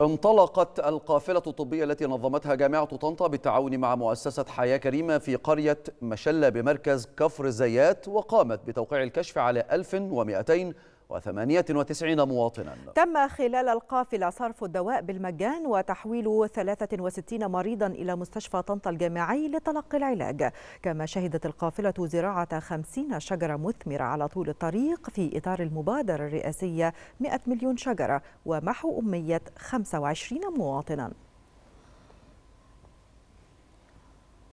انطلقت القافلة الطبية التي نظمتها جامعة طنطا بالتعاون مع مؤسسة حياة كريمة في قرية مشلة بمركز كفر الزيات وقامت بتوقيع الكشف على 1200 و98 مواطنا تم خلال القافلة صرف الدواء بالمجان وتحويل 63 مريضا إلى مستشفى طنطا الجامعي لتلقي العلاج كما شهدت القافلة زراعة 50 شجرة مثمرة على طول الطريق في إطار المبادرة الرئاسية 100 مليون شجرة ومحو أمية 25 مواطنا